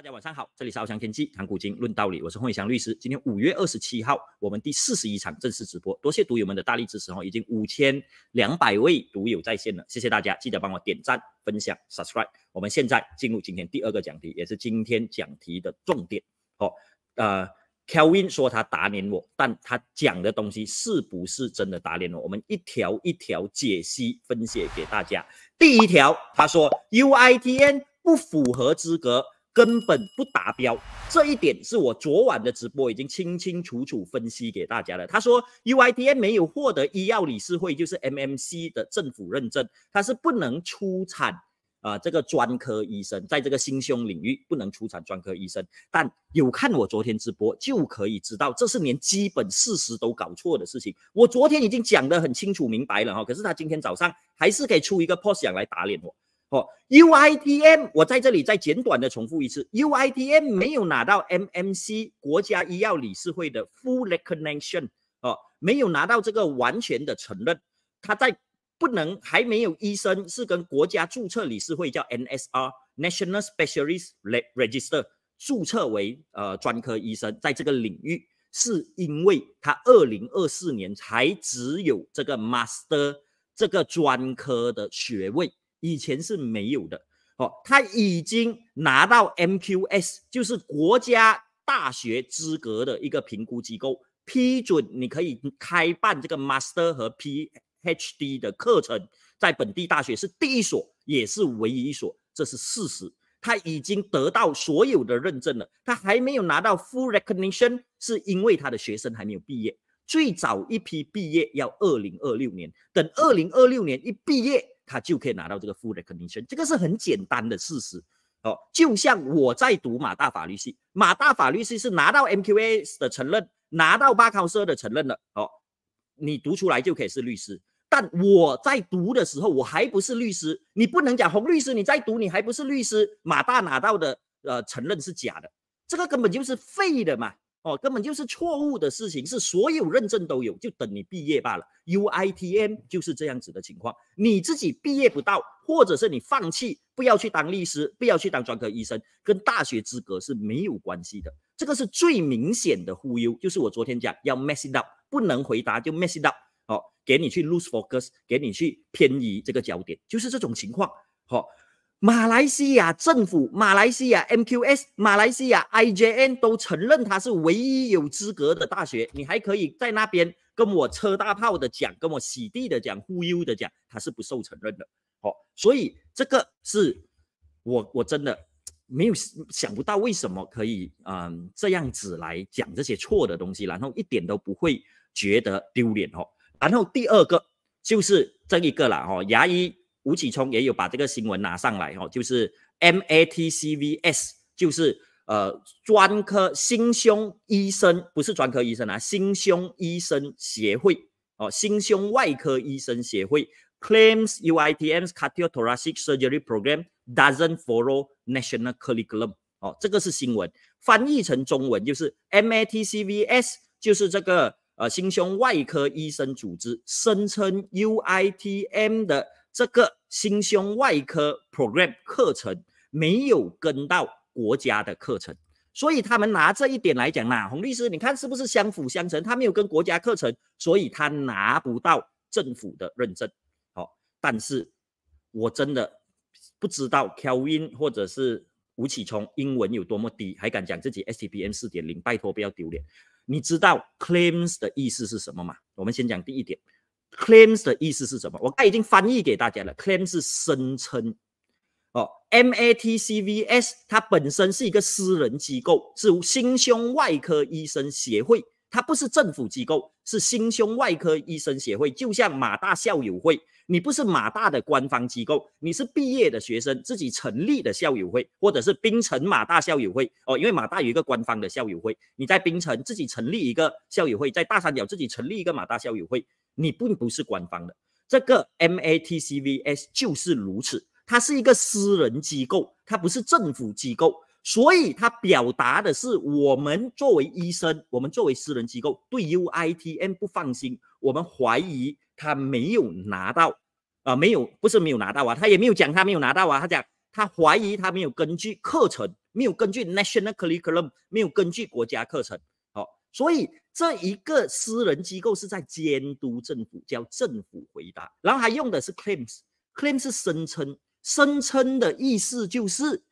大家晚上好，这里是翱翔天记谈古今论道理，我是洪翔律师。今天五月二十七号，我们第四十一场正式直播，多谢读友们的大力支持哦，已经五千两百位读友在线了，谢谢大家，记得帮我点赞、分享、subscribe。我们现在进入今天第二个讲题，也是今天讲题的重点哦。呃，Kevin 说他打脸我，但他讲的东西是不是真的打脸我？我们一条一条解析、分析给大家。第一条，他说 UITN 不符合资格。根本不达标，这一点是我昨晚的直播已经清清楚楚分析给大家了。他说 UITM 没有获得医药理事会就是 MMC 的政府认证，它是不能出产啊这个专科医生，在这个心胸领域不能出产专科医生。但有看我昨天直播就可以知道，这是连基本事实都搞错的事情。我昨天已经讲得很清楚明白了哈，可是他今天早上还是给出一个破响来打脸我。哦，UITM，我在这里再简短的重复一次，UITM 没有拿到 MMC 国家医药理事会的 full recognition 哦，没有拿到这个完全的承认。他在不能还没有医生是跟国家注册理事会叫 NSR National Specialists Register 注册为呃专科医生，在这个领域，是因为他二零二四年才只有这个 master 这个专科的学位。以前是没有的哦，他已经拿到 MQS，就是国家大学资格的一个评估机构批准，你可以开办这个 Master 和 PhD 的课程，在本地大学是第一所，也是唯一一所，这是事实。他已经得到所有的认证了，他还没有拿到 Full Recognition，是因为他的学生还没有毕业，最早一批毕业要二零二六年，等二零二六年一毕业。他就可以拿到这个服务的肯定权，这个是很简单的事实哦。就像我在读马大法律系，马大法律系是拿到 MQA 的承认，拿到巴考社的承认了哦。你读出来就可以是律师，但我在读的时候我还不是律师。你不能讲红律师，你在读你还不是律师。马大拿到的呃承认是假的，这个根本就是废的嘛。哦，根本就是错误的事情，是所有认证都有，就等你毕业罢了。U I T M 就是这样子的情况，你自己毕业不到，或者是你放弃，不要去当律师，不要去当专科医生，跟大学资格是没有关系的。这个是最明显的忽悠，就是我昨天讲要 mess it up，不能回答就 mess it up，哦，给你去 lose focus，给你去偏移这个焦点，就是这种情况，哦。马来西亚政府、马来西亚 MQS、马来西亚 IJN 都承认它是唯一有资格的大学。你还可以在那边跟我车大炮的讲、跟我洗地的讲、忽悠的讲，它是不受承认的。好，所以这个是，我我真的没有想不到为什么可以嗯这样子来讲这些错的东西，然后一点都不会觉得丢脸哦。然后第二个就是这一个了哦，牙医。吴启聪也有把这个新闻拿上来哦，就是 M A T C V S 就是呃专科心胸医生不是专科医生啊，心胸医生协会哦，心胸外科医生协会 claims U I T M s cardiothoracic surgery program doesn't follow national curriculum 哦，这个是新闻，翻译成中文就是 M A T C V S 就是这个呃心胸外科医生组织声称 U I T M 的这个心胸外科 program 课程没有跟到国家的课程，所以他们拿这一点来讲呢，洪律师，你看是不是相辅相成？他没有跟国家课程，所以他拿不到政府的认证。好，但是我真的不知道 k e l v i n 或者是吴启聪英文有多么低，还敢讲自己 STPM 四点零？拜托不要丢脸！你知道 claims 的意思是什么吗？我们先讲第一点。Claims 的意思是什么？我刚已经翻译给大家了。Claim 是声称。哦，M A T C V S 它本身是一个私人机构，是心胸外科医生协会，它不是政府机构，是心胸外科医生协会，就像马大校友会。你不是马大的官方机构，你是毕业的学生自己成立的校友会，或者是槟城马大校友会哦。因为马大有一个官方的校友会，你在槟城自己成立一个校友会，在大三角自己成立一个马大校友会，你并不是官方的。这个 M A T C V S 就是如此，它是一个私人机构，它不是政府机构，所以它表达的是我们作为医生，我们作为私人机构对 U I T M 不放心，我们怀疑他没有拿到。啊，没有，不是没有拿到啊，他也没有讲他没有拿到啊，他讲他怀疑他没有根据课程，没有根据 national curriculum，没有根据国家课程。好，所以这一个私人机构是在监督政府，叫政府回答，然后还用的是 claims，claims 是声称，声称的意思就是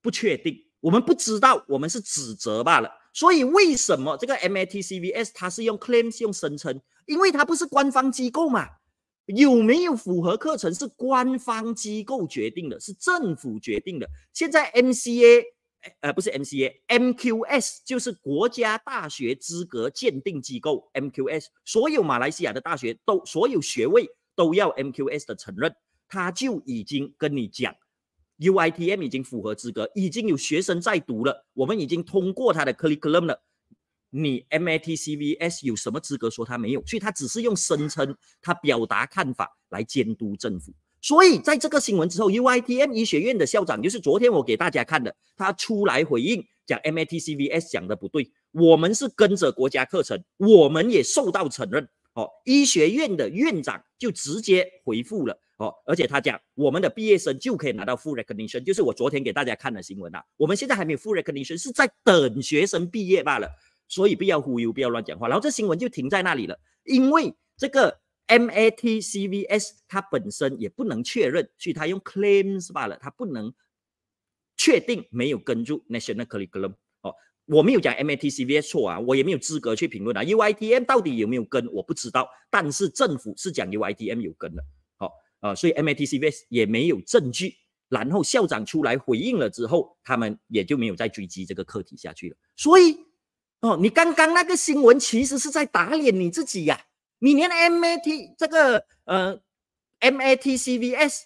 不确定，我们不知道，我们是指责罢了。所以为什么这个 MATCVS 它是用 claims 用声称，因为它不是官方机构嘛。有没有符合课程是官方机构决定的，是政府决定的。现在 MCA，呃，不是 MCA，MQS 就是国家大学资格鉴定机构 MQS，所有马来西亚的大学都，所有学位都要 MQS 的承认。他就已经跟你讲，UITM 已经符合资格，已经有学生在读了，我们已经通过他的 curriculum 了。你 M I T C V S 有什么资格说他没有？所以，他只是用声称他表达看法来监督政府。所以，在这个新闻之后，U I T M 医学院的校长，就是昨天我给大家看的，他出来回应，讲 M I T C V S 讲的不对。我们是跟着国家课程，我们也受到承认。哦，医学院的院长就直接回复了。哦，而且他讲，我们的毕业生就可以拿到 full recognition，就是我昨天给大家看的新闻啊。我们现在还没有 full recognition，是在等学生毕业罢了。所以不要忽悠，不要乱讲话。然后这新闻就停在那里了，因为这个 M A T C V S 它本身也不能确认，所以它用 claims 罢了，它不能确定没有跟住 National Curriculum 哦。我没有讲 M A T C V S 错啊，我也没有资格去评论啊。U I T M 到底有没有跟我不知道，但是政府是讲 U I T M 有跟的。好呃，所以 M A T C V S 也没有证据。然后校长出来回应了之后，他们也就没有再追击这个课题下去了。所以。哦，你刚刚那个新闻其实是在打脸你自己呀！你连 MAT 这个呃 MATCVS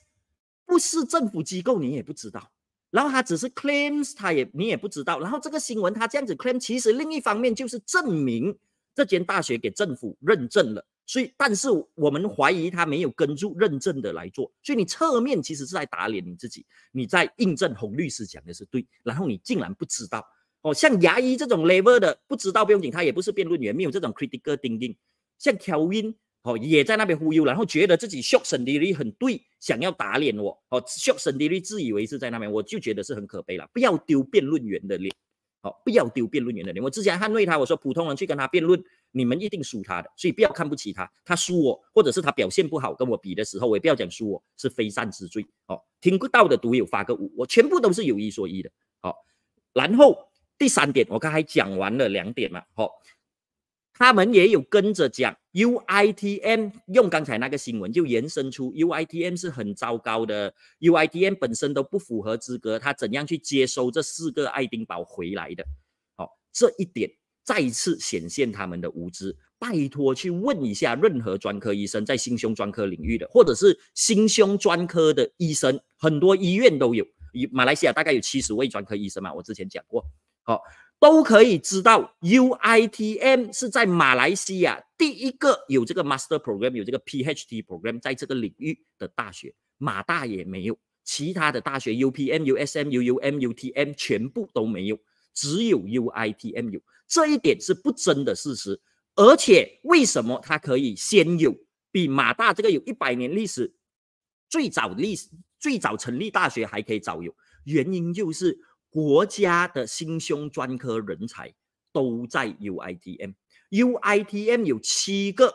不是政府机构你也不知道，然后他只是 claims 他也你也不知道，然后这个新闻他这样子 claim，其实另一方面就是证明这间大学给政府认证了，所以但是我们怀疑他没有跟住认证的来做，所以你侧面其实是在打脸你自己，你在印证洪律师讲的是对，然后你竟然不知道。哦，像牙医这种 level 的不知道不用紧，他也不是辩论员，没有这种 critical thinking。像挑衅哦，也在那边忽悠，然后觉得自己 shock i r 丽很对，想要打脸我。哦，shock i r 丽自以为是在那边，我就觉得是很可悲了。不要丢辩论员的脸，好，不要丢辩论员的脸。我之前捍卫他，我说普通人去跟他辩论，你们一定输他的，所以不要看不起他。他输我，或者是他表现不好跟我比的时候，我也不要讲输我，是非善之罪。哦，听不到的独友发个五，我全部都是有一说一的。好，然后。第三点，我刚才讲完了两点嘛，好，他们也有跟着讲。U I T M 用刚才那个新闻就延伸出 U I T M 是很糟糕的，U I T M 本身都不符合资格，他怎样去接收这四个爱丁堡回来的？好，这一点再次显现他们的无知。拜托去问一下任何专科医生在心胸专科领域的，或者是心胸专科的医生，很多医院都有。马来西亚大概有七十位专科医生嘛，我之前讲过。哦，都可以知道，U I T M 是在马来西亚第一个有这个 Master Program、有这个 P H d Program 在这个领域的大学，马大也没有，其他的大学 U P M、U S M、U U M、U T M 全部都没有，只有 U I T M 有，这一点是不争的事实。而且为什么它可以先有，比马大这个有一百年历史，最早历史、最早成立大学还可以早有，原因就是。国家的心胸专科人才都在 UITM，UITM 有七个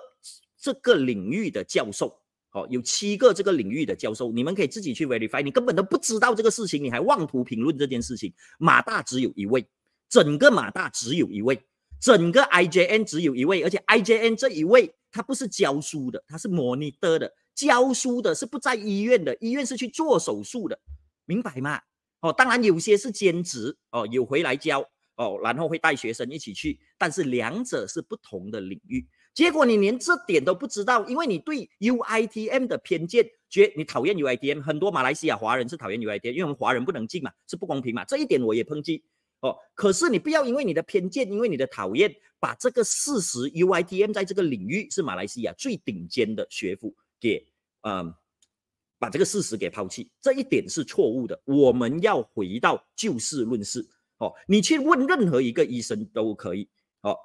这个领域的教授，哦，有七个这个领域的教授，你们可以自己去 verify。你根本都不知道这个事情，你还妄图评论这件事情？马大只有一位，整个马大只有一位，整个 IJN 只有一位，而且 IJN 这一位他不是教书的，他是 monitor 的。教书的是不在医院的，医院是去做手术的，明白吗？哦，当然有些是兼职哦，有回来教哦，然后会带学生一起去，但是两者是不同的领域。结果你连这点都不知道，因为你对 U I T M 的偏见，觉你讨厌 U I T M，很多马来西亚华人是讨厌 U I T，m 因为我们华人不能进嘛，是不公平嘛，这一点我也抨击哦。可是你不要因为你的偏见，因为你的讨厌，把这个事实 U I T M 在这个领域是马来西亚最顶尖的学府给嗯。把这个事实给抛弃，这一点是错误的。我们要回到就事论事。哦，你去问任何一个医生都可以。哦，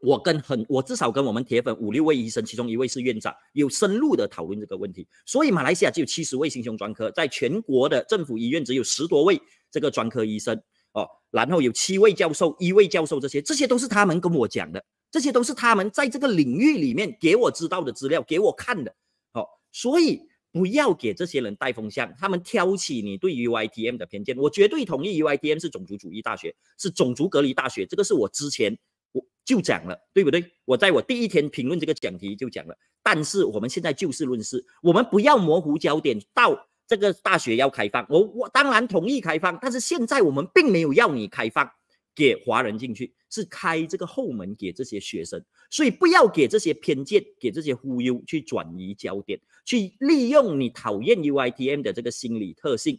我跟很，我至少跟我们铁粉五六位医生，其中一位是院长，有深入的讨论这个问题。所以马来西亚只有七十位心胸专科，在全国的政府医院只有十多位这个专科医生。哦，然后有七位教授，一位教授，这些这些都是他们跟我讲的，这些都是他们在这个领域里面给我知道的资料，给我看的。哦，所以。不要给这些人带风向，他们挑起你对 U i T M 的偏见。我绝对同意 U i T M 是种族主义大学，是种族隔离大学。这个是我之前我就讲了，对不对？我在我第一天评论这个讲题就讲了。但是我们现在就事论事，我们不要模糊焦点。到这个大学要开放，我我当然同意开放。但是现在我们并没有要你开放给华人进去，是开这个后门给这些学生。所以不要给这些偏见，给这些忽悠去转移焦点。去利用你讨厌 U I T M 的这个心理特性，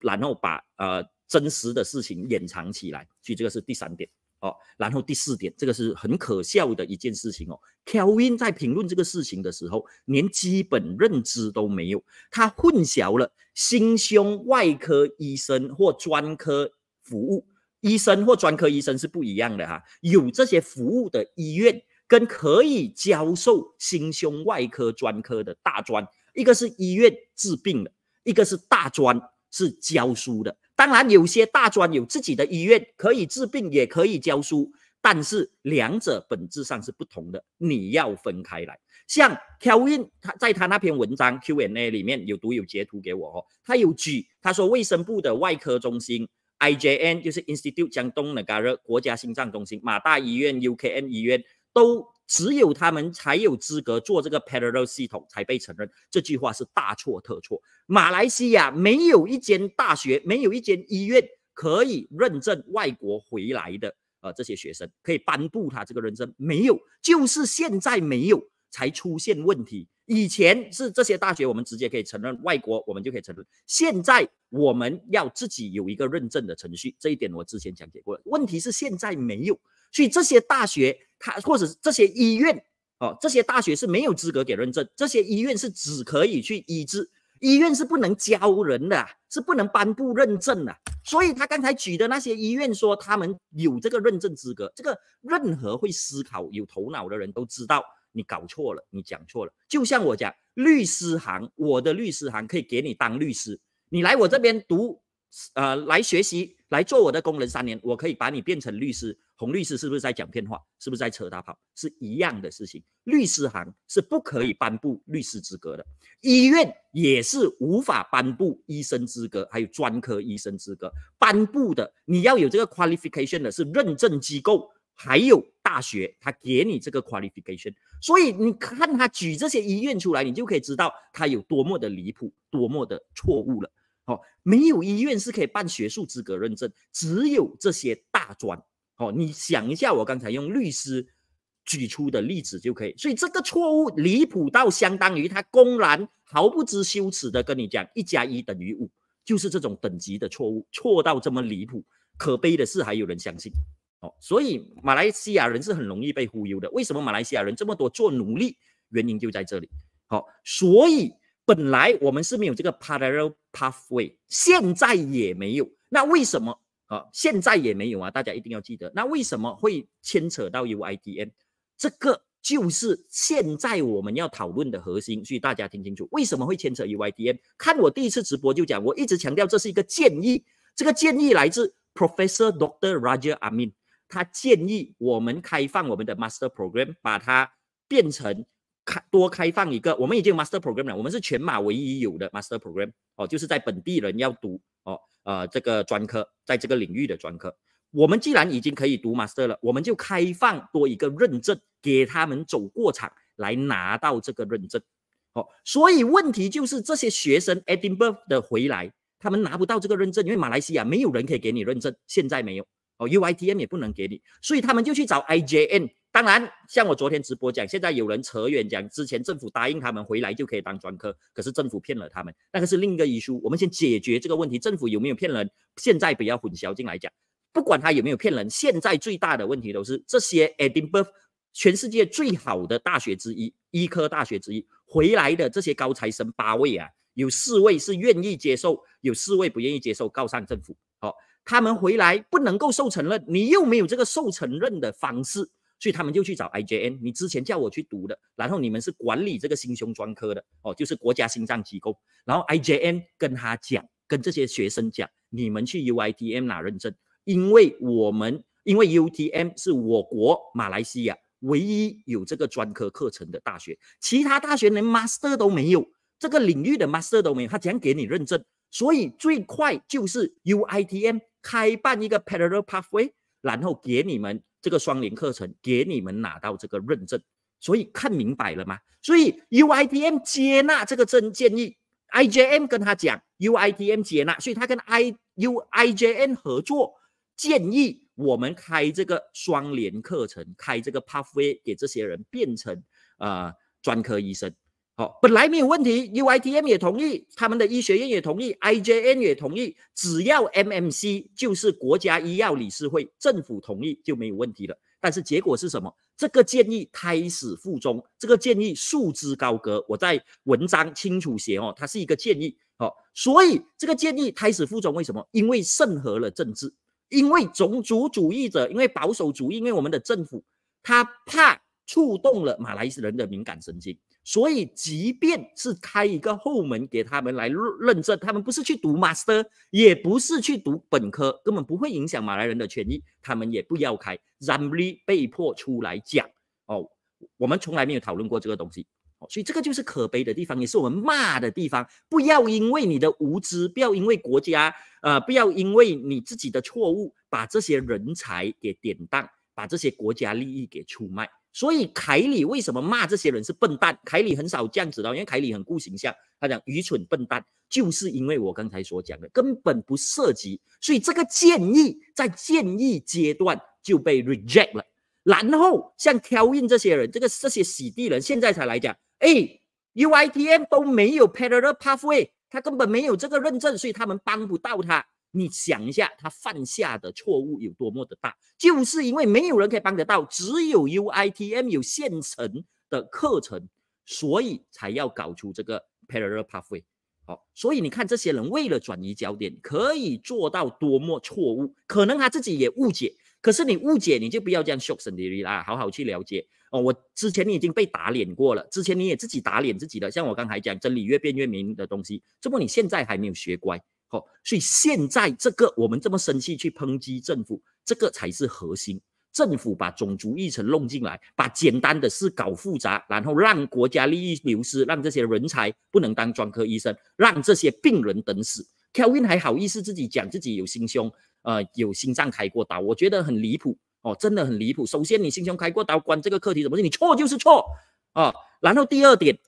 然后把呃真实的事情掩藏起来，所以这个是第三点哦。然后第四点，这个是很可笑的一件事情哦。Kevin 在评论这个事情的时候，连基本认知都没有，他混淆了心胸外科医生或专科服务医生或专科医生是不一样的哈。有这些服务的医院。跟可以教授心胸外科专科的大专，一个是医院治病的，一个是大专是教书的。当然，有些大专有自己的医院，可以治病，也可以教书，但是两者本质上是不同的，你要分开来。像 v i n 他在他那篇文章 Q&A 里面有读有截图给我哦，他有举他说卫生部的外科中心 IJN 就是 Institute 江东 Negara 国家心脏中心马大医院 UKM 医院。都只有他们才有资格做这个 parallel 系统，才被承认。这句话是大错特错。马来西亚没有一间大学，没有一间医院可以认证外国回来的呃这些学生可以颁布他这个认证，没有，就是现在没有，才出现问题。以前是这些大学，我们直接可以承认外国，我们就可以承认。现在我们要自己有一个认证的程序，这一点我之前讲解过了。问题是现在没有，所以这些大学。他或者这些医院哦，这些大学是没有资格给认证，这些医院是只可以去医治，医院是不能教人的，是不能颁布认证的。所以他刚才举的那些医院说他们有这个认证资格，这个任何会思考有头脑的人都知道你搞错了，你讲错了。就像我讲律师行，我的律师行可以给你当律师，你来我这边读。呃，来学习来做我的工人三年，我可以把你变成律师。洪律师是不是在讲骗话？是不是在扯大炮？是一样的事情。律师行是不可以颁布律师资格的，医院也是无法颁布医生资格，还有专科医生资格颁布的。你要有这个 qualification 的是认证机构，还有大学，他给你这个 qualification。所以你看他举这些医院出来，你就可以知道他有多么的离谱，多么的错误了。哦，没有医院是可以办学术资格认证，只有这些大专。哦，你想一下，我刚才用律师举出的例子就可以。所以这个错误离谱到相当于他公然毫不知羞耻的跟你讲一加一等于五，就是这种等级的错误，错到这么离谱。可悲的是还有人相信。哦，所以马来西亚人是很容易被忽悠的。为什么马来西亚人这么多做努力？原因就在这里。好，所以。本来我们是没有这个 parallel pathway，现在也没有。那为什么啊？现在也没有啊？大家一定要记得，那为什么会牵扯到 U I D n 这个就是现在我们要讨论的核心，所以大家听清楚，为什么会牵扯 U I D n 看我第一次直播就讲，我一直强调这是一个建议，这个建议来自 Professor Doctor Roger Amin，他建议我们开放我们的 Master Program，把它变成。多开放一个，我们已经有 master program 了，我们是全马唯一有的 master program 哦，就是在本地人要读哦，呃，这个专科，在这个领域的专科，我们既然已经可以读 master 了，我们就开放多一个认证，给他们走过场来拿到这个认证，哦，所以问题就是这些学生 Edinburgh 的回来，他们拿不到这个认证，因为马来西亚没有人可以给你认证，现在没有，哦，UITM 也不能给你，所以他们就去找 IJN。当然，像我昨天直播讲，现在有人扯远讲，之前政府答应他们回来就可以当专科，可是政府骗了他们，那个是另一个医书。我们先解决这个问题，政府有没有骗人？现在不要混淆进来讲，不管他有没有骗人，现在最大的问题都是这些 Edinburgh 全世界最好的大学之一，医科大学之一回来的这些高材生八位啊，有四位是愿意接受，有四位不愿意接受，告上政府。好，他们回来不能够受承认，你又没有这个受承认的方式。所以他们就去找 I J N，你之前叫我去读的，然后你们是管理这个心胸专科的哦，就是国家心脏机构。然后 I J N 跟他讲，跟这些学生讲，你们去 U I T M 拿认证，因为我们因为 U T M 是我国马来西亚唯一有这个专科课程的大学，其他大学连 master 都没有，这个领域的 master 都没有，他怎样给你认证？所以最快就是 U I T M 开办一个 parallel pathway，然后给你们。这个双联课程给你们拿到这个认证，所以看明白了吗？所以 U I T M 接纳这个真建议 I J M 跟他讲 U I T M 接纳，所以他跟 I U I J N 合作，建议我们开这个双联课程，开这个 P A F A 给这些人变成呃专科医生。本来没有问题，U I T M 也同意，他们的医学院也同意，I J N 也同意，只要 M M C 就是国家医药理事会，政府同意就没有问题了。但是结果是什么？这个建议胎死腹中，这个建议束之高阁。我在文章清楚写哦，它是一个建议哦。所以这个建议胎死腹中，为什么？因为渗合了政治，因为种族主义者，因为保守主义，因为我们的政府，他怕触动了马来西亚人的敏感神经。所以，即便是开一个后门给他们来认论证，他们不是去读 master，也不是去读本科，根本不会影响马来人的权益。他们也不要开，Zamri 被迫出来讲哦，我们从来没有讨论过这个东西哦，所以这个就是可悲的地方，也是我们骂的地方。不要因为你的无知，不要因为国家，呃，不要因为你自己的错误，把这些人才给典当，把这些国家利益给出卖。所以凯里为什么骂这些人是笨蛋？凯里很少这样子的，因为凯里很顾形象。他讲愚蠢笨蛋，就是因为我刚才所讲的，根本不涉及。所以这个建议在建议阶段就被 reject 了。然后像挑 a n 这些人，这个这些死地人，现在才来讲，哎，UITM 都没有 Parallel Pathway，他根本没有这个认证，所以他们帮不到他。你想一下，他犯下的错误有多么的大，就是因为没有人可以帮得到，只有 U I T M 有现成的课程，所以才要搞出这个 Parallel Pathway。好，所以你看这些人为了转移焦点，可以做到多么错误。可能他自己也误解，可是你误解你就不要这样 s h o c i r i 啦，好好去了解哦。我之前你已经被打脸过了，之前你也自己打脸自己的，像我刚才讲真理越辩越明的东西，这不你现在还没有学乖。哦，所以现在这个我们这么生气去抨击政府，这个才是核心。政府把种族议程弄进来，把简单的事搞复杂，然后让国家利益流失，让这些人才不能当专科医生，让这些病人等死。Kevin 还好意思自己讲自己有心胸，呃，有心脏开过刀，我觉得很离谱哦，真的很离谱。首先，你心胸开过刀，关这个课题什么事？你错就是错哦。然后第二点，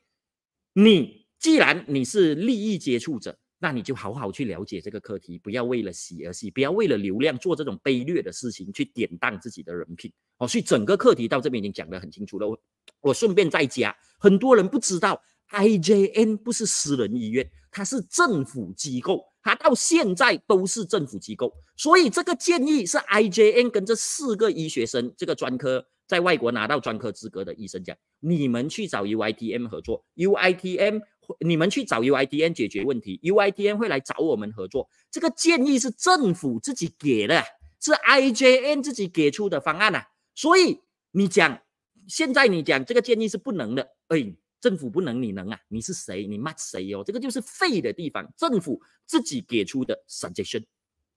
你既然你是利益接触者。那你就好好去了解这个课题，不要为了洗而洗，不要为了流量做这种卑劣的事情，去典当自己的人品哦。所以整个课题到这边已经讲得很清楚了。我我顺便再加，很多人不知道，I J N 不是私人医院，它是政府机构，它到现在都是政府机构。所以这个建议是 I J N 跟这四个医学生，这个专科在外国拿到专科资格的医生讲，你们去找 U I T M 合作，U I T M。你们去找 U I D N 解决问题，U I D N 会来找我们合作。这个建议是政府自己给的，是 I J N 自己给出的方案呐。所以你讲，现在你讲这个建议是不能的，哎，政府不能，你能啊？你是谁？你骂谁哟？这个就是废的地方，政府自己给出的 sanction，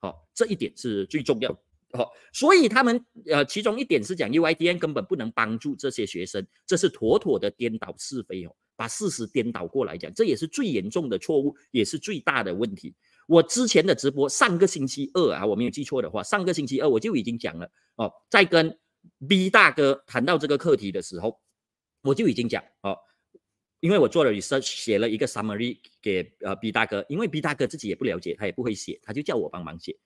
好，这一点是最重要的。好，所以他们呃，其中一点是讲 U I D N 根本不能帮助这些学生，这是妥妥的颠倒是非哦。把事实颠倒过来讲，这也是最严重的错误，也是最大的问题。我之前的直播，上个星期二啊，我没有记错的话，上个星期二我就已经讲了哦，在跟 B 大哥谈到这个课题的时候，我就已经讲哦，因为我做了 research，写了一个 summary 给呃 B 大哥，因为 B 大哥自己也不了解，他也不会写，他就叫我帮忙写。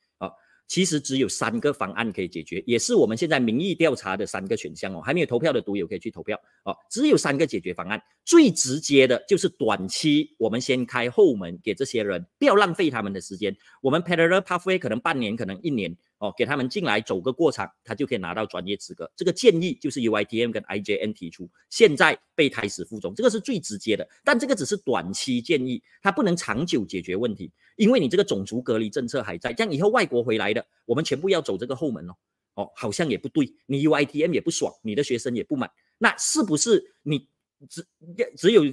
其实只有三个方案可以解决，也是我们现在民意调查的三个选项哦。还没有投票的毒友可以去投票哦。只有三个解决方案，最直接的就是短期，我们先开后门给这些人，不要浪费他们的时间。我们 parallel pathway 可能半年，可能一年。哦，给他们进来走个过场，他就可以拿到专业资格。这个建议就是 UITM 跟 IJN 提出，现在备胎始附中，这个是最直接的，但这个只是短期建议，它不能长久解决问题，因为你这个种族隔离政策还在，这样以后外国回来的，我们全部要走这个后门哦。哦，好像也不对，你 UITM 也不爽，你的学生也不满，那是不是你只只有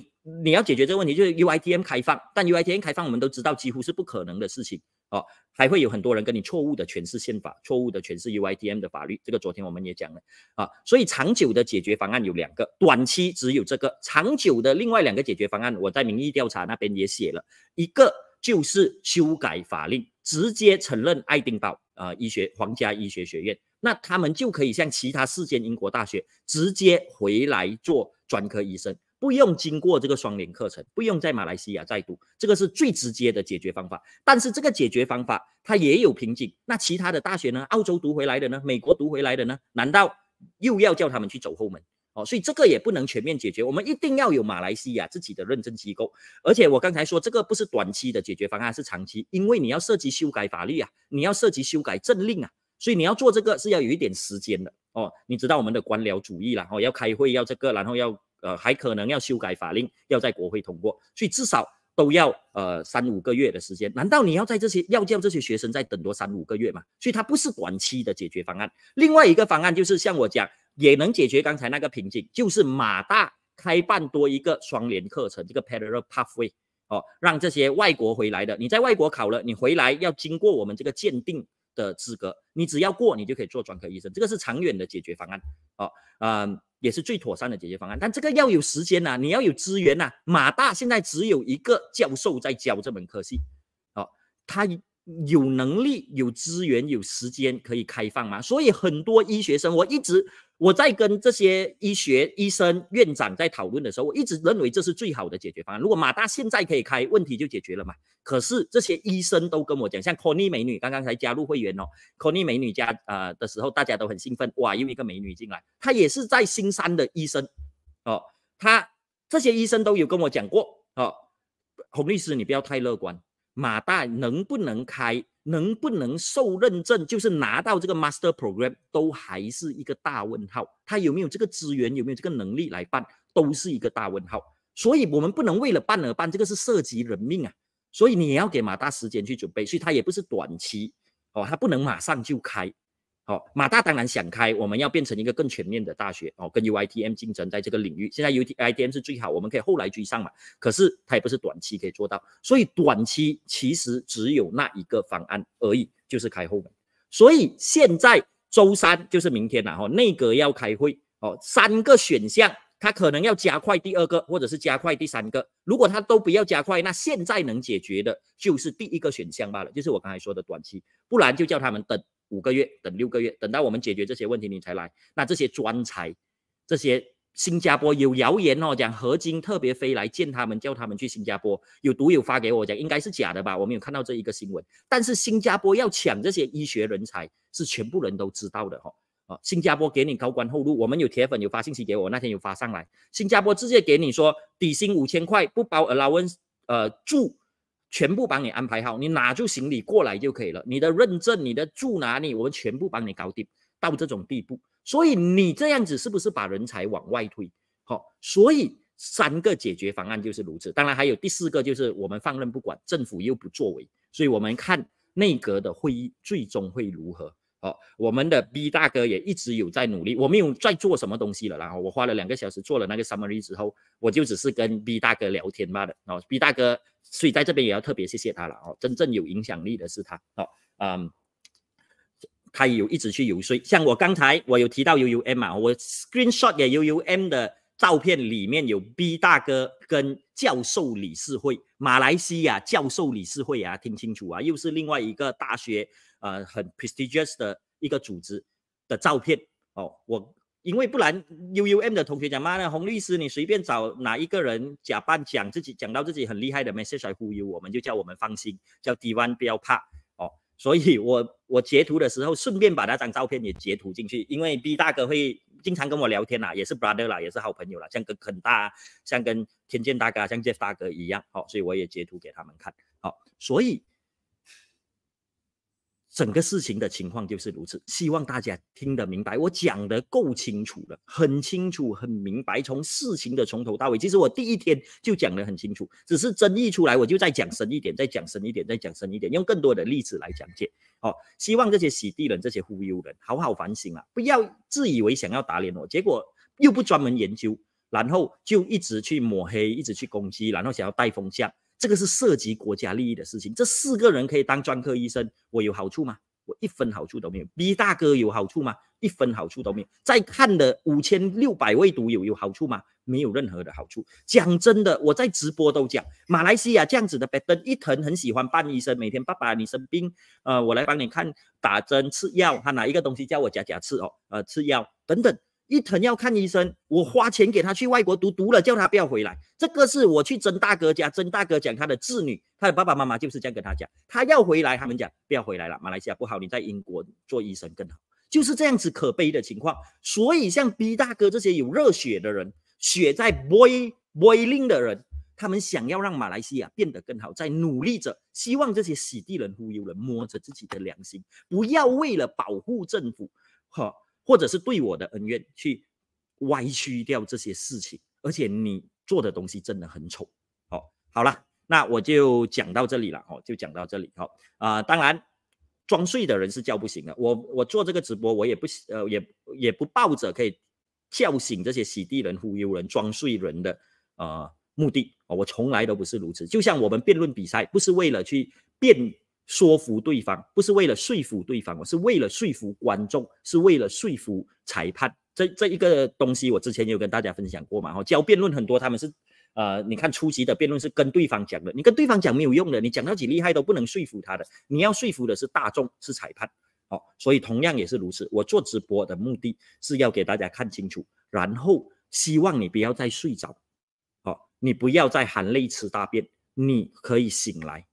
你要解决这个问题，就是 UITM 开放，但 UITM 开放，我们都知道几乎是不可能的事情。哦，还会有很多人跟你错误的诠释宪法，错误的诠释 U i T M 的法律，这个昨天我们也讲了啊，所以长久的解决方案有两个，短期只有这个，长久的另外两个解决方案，我在民意调查那边也写了一个，就是修改法令，直接承认爱丁堡啊医学皇家医学学院，那他们就可以像其他四间英国大学直接回来做专科医生。不用经过这个双联课程，不用在马来西亚再读，这个是最直接的解决方法。但是这个解决方法它也有瓶颈。那其他的大学呢？澳洲读回来的呢？美国读回来的呢？难道又要叫他们去走后门？哦，所以这个也不能全面解决。我们一定要有马来西亚自己的认证机构。而且我刚才说这个不是短期的解决方案，是长期，因为你要涉及修改法律啊，你要涉及修改政令啊，所以你要做这个是要有一点时间的哦。你知道我们的官僚主义了哦，要开会要这个，然后要。呃，还可能要修改法令，要在国会通过，所以至少都要呃三五个月的时间。难道你要在这些要叫这些学生再等多三五个月吗？所以它不是短期的解决方案。另外一个方案就是像我讲，也能解决刚才那个瓶颈，就是马大开办多一个双联课程，这个 parallel pathway 哦，让这些外国回来的，你在外国考了，你回来要经过我们这个鉴定的资格，你只要过，你就可以做专科医生，这个是长远的解决方案。哦，嗯。也是最妥善的解决方案，但这个要有时间呐，你要有资源呐。马大现在只有一个教授在教这门科系，哦，他。有能力、有资源、有时间可以开放嘛？所以很多医学生，我一直我在跟这些医学医生、院长在讨论的时候，我一直认为这是最好的解决方案。如果马大现在可以开，问题就解决了嘛。可是这些医生都跟我讲，像 c o n e 美女刚刚才加入会员哦 c o n e 美女加呃的时候，大家都很兴奋，哇，又一个美女进来。她也是在新山的医生哦，她这些医生都有跟我讲过哦，洪律师你不要太乐观。马大能不能开，能不能受认证，就是拿到这个 master program，都还是一个大问号。他有没有这个资源，有没有这个能力来办，都是一个大问号。所以，我们不能为了办而办，这个是涉及人命啊。所以，你也要给马大时间去准备，所以他也不是短期哦，他不能马上就开。哦，马大当然想开，我们要变成一个更全面的大学哦，跟 U I T M 竞争在这个领域。现在 U I T M 是最好，我们可以后来居上嘛。可是它也不是短期可以做到，所以短期其实只有那一个方案而已，就是开后门。所以现在周三就是明天啦，哈，内阁要开会哦。三个选项，他可能要加快第二个，或者是加快第三个。如果他都不要加快，那现在能解决的就是第一个选项罢了，就是我刚才说的短期，不然就叫他们等。五个月等六个月，等到我们解决这些问题，你才来。那这些专才，这些新加坡有谣言哦，讲何金特别飞来见他们，叫他们去新加坡。有独友发给我讲，应该是假的吧？我没有看到这一个新闻。但是新加坡要抢这些医学人才，是全部人都知道的哦。哦，新加坡给你高官厚禄，我们有铁粉有发信息给我，那天有发上来。新加坡直接给你说底薪五千块，不包 allowance，呃，住。全部帮你安排好，你拿住行李过来就可以了。你的认证、你的住哪里，我们全部帮你搞定。到这种地步，所以你这样子是不是把人才往外推？好，所以三个解决方案就是如此。当然还有第四个，就是我们放任不管，政府又不作为，所以我们看内阁的会议最终会如何。我们的 B 大哥也一直有在努力，我没有在做什么东西了。然后我花了两个小时做了那个 summary 之后，我就只是跟 B 大哥聊天罢了。哦 B 大哥，所以在这边也要特别谢谢他了。哦，真正有影响力的是他。哦，嗯，他有一直去游说。像我刚才我有提到 UUM 嘛，我 Screenshot 也 UUM 的照片里面有 B 大哥跟教授理事会，马来西亚教授理事会啊，听清楚啊，又是另外一个大学。呃，很 prestigious 的一个组织的照片哦。我因为不然 U U M 的同学讲妈的，洪律师你随便找哪一个人假扮讲自己讲到自己很厉害的 message 来忽悠我们，就叫我们放心，叫 D One 不要怕哦。所以，我我截图的时候顺便把那张照片也截图进去，因为 B 大哥会经常跟我聊天啦，也是 brother 啦，也是好朋友啦，像跟肯大，像跟天健大哥，像 Jeff 大哥一样，好，所以我也截图给他们看，好，所以。整个事情的情况就是如此，希望大家听得明白，我讲得够清楚了，很清楚，很明白。从事情的从头到尾，其实我第一天就讲得很清楚，只是争议出来，我就再讲深一点，再讲深一点，再讲深一点，用更多的例子来讲解。哦，希望这些洗地人、这些忽悠人好好反省啊，不要自以为想要打脸我，结果又不专门研究，然后就一直去抹黑，一直去攻击，然后想要带风向。这个是涉及国家利益的事情，这四个人可以当专科医生，我有好处吗？我一分好处都没有。B 大哥有好处吗？一分好处都没有。在看的五千六百位毒友有好处吗？没有任何的好处。讲真的，我在直播都讲，马来西亚这样子的，等一藤很喜欢扮医生，每天爸爸你生病，呃，我来帮你看打针吃药，他拿一个东西叫我假假吃哦，呃，吃药等等。一疼要看医生，我花钱给他去外国读，读了叫他不要回来。这个是我去曾大哥家，曾大哥讲他的侄女，他的爸爸妈妈就是这样跟他讲，他要回来，他们讲不要回来了，马来西亚不好，你在英国做医生更好，就是这样子可悲的情况。所以像 B 大哥这些有热血的人，血在 boiling 的人，他们想要让马来西亚变得更好，在努力着，希望这些死地人、忽悠人摸着自己的良心，不要为了保护政府，哈。或者是对我的恩怨去歪曲掉这些事情，而且你做的东西真的很丑。哦，好了，那我就讲到这里了。哦，就讲到这里。哈啊，当然，装睡的人是叫不醒的。我我做这个直播，我也不呃也也不抱着可以叫醒这些洗地人、忽悠人、装睡人的呃目的我从来都不是如此。就像我们辩论比赛，不是为了去辩。说服对方不是为了说服对方，我是为了说服观众，是为了说服裁判。这这一个东西，我之前有跟大家分享过嘛？吼，教辩论很多，他们是，呃，你看初级的辩论是跟对方讲的，你跟对方讲没有用的，你讲到几厉害都不能说服他的，你要说服的是大众，是裁判。哦，所以同样也是如此。我做直播的目的是要给大家看清楚，然后希望你不要再睡着，好，你不要再含泪吃大便，你可以醒来。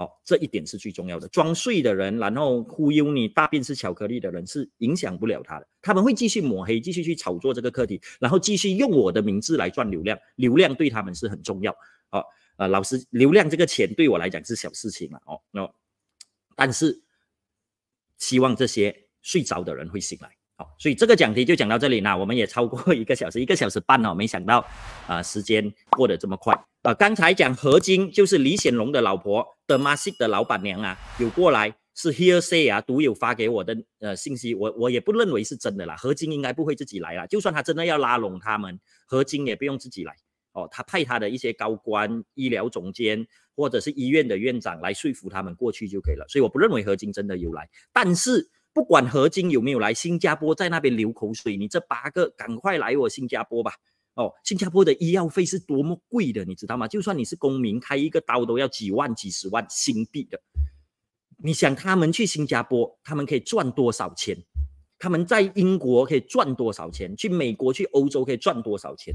哦，这一点是最重要的。装睡的人，然后忽悠你大便是巧克力的人，是影响不了他的。他们会继续抹黑，继续去炒作这个课题，然后继续用我的名字来赚流量。流量对他们是很重要。哦，呃，老师，流量这个钱对我来讲是小事情了。哦，那，但是希望这些睡着的人会醒来。好，所以这个讲题就讲到这里呢。我们也超过一个小时，一个小时半了。没想到，啊，时间过得这么快。啊，刚才讲何晶就是李显龙的老婆的 h e m a s i 的老板娘啊，有过来，是 h e a r Say 啊独有发给我的呃信息，我我也不认为是真的啦。何晶应该不会自己来了，就算他真的要拉拢他们，何晶也不用自己来哦，他派他的一些高官、医疗总监或者是医院的院长来说服他们过去就可以了。所以我不认为何晶真的有来，但是不管何晶有没有来，新加坡在那边流口水，你这八个赶快来我新加坡吧。哦，新加坡的医药费是多么贵的，你知道吗？就算你是公民，开一个刀都要几万、几十万新币的。你想他们去新加坡，他们可以赚多少钱？他们在英国可以赚多少钱？去美国、去欧洲可以赚多少钱？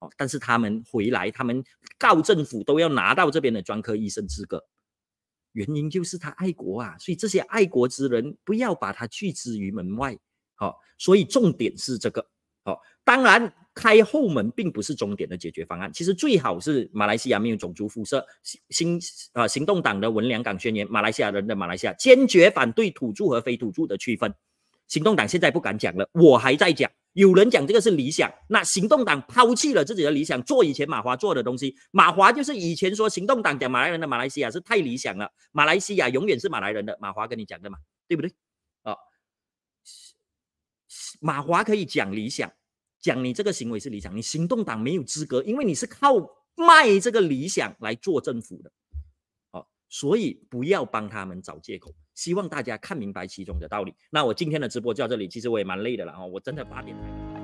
哦，但是他们回来，他们告政府都要拿到这边的专科医生资格。原因就是他爱国啊，所以这些爱国之人不要把他拒之于门外。好，所以重点是这个。好，当然。开后门并不是终点的解决方案，其实最好是马来西亚没有种族肤色。新啊行动党的文良港宣言，马来西亚人的马来西亚坚决反对土著和非土著的区分。行动党现在不敢讲了，我还在讲。有人讲这个是理想，那行动党抛弃了自己的理想，做以前马华做的东西。马华就是以前说行动党讲马来人的马来西亚是太理想了，马来西亚永远是马来人的。马华跟你讲的嘛，对不对？哦，马华可以讲理想。讲你这个行为是理想，你行动党没有资格，因为你是靠卖这个理想来做政府的，哦，所以不要帮他们找借口。希望大家看明白其中的道理。那我今天的直播就到这里，其实我也蛮累的了啊，我真的八点。